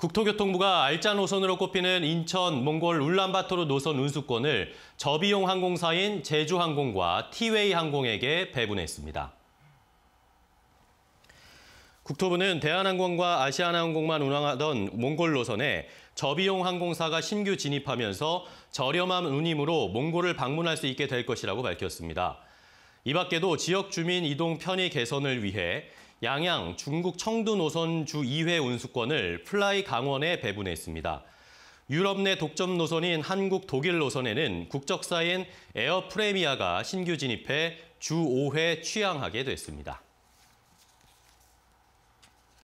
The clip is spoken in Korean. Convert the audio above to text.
국토교통부가 알짜 노선으로 꼽히는 인천, 몽골 울란바토르 노선 운수권을 저비용 항공사인 제주항공과 티웨이 항공에게 배분했습니다. 국토부는 대한항공과 아시아나항공만 운항하던 몽골 노선에 저비용 항공사가 신규 진입하면서 저렴한 운임으로 몽골을 방문할 수 있게 될 것이라고 밝혔습니다. 이 밖에도 지역 주민 이동 편의 개선을 위해 양양 중국 청두 노선 주 2회 운수권을 플라이 강원에 배분했습니다. 유럽 내 독점 노선인 한국 독일 노선에는 국적사인 에어 프레미아가 신규 진입해 주 5회 취항하게 됐습니다.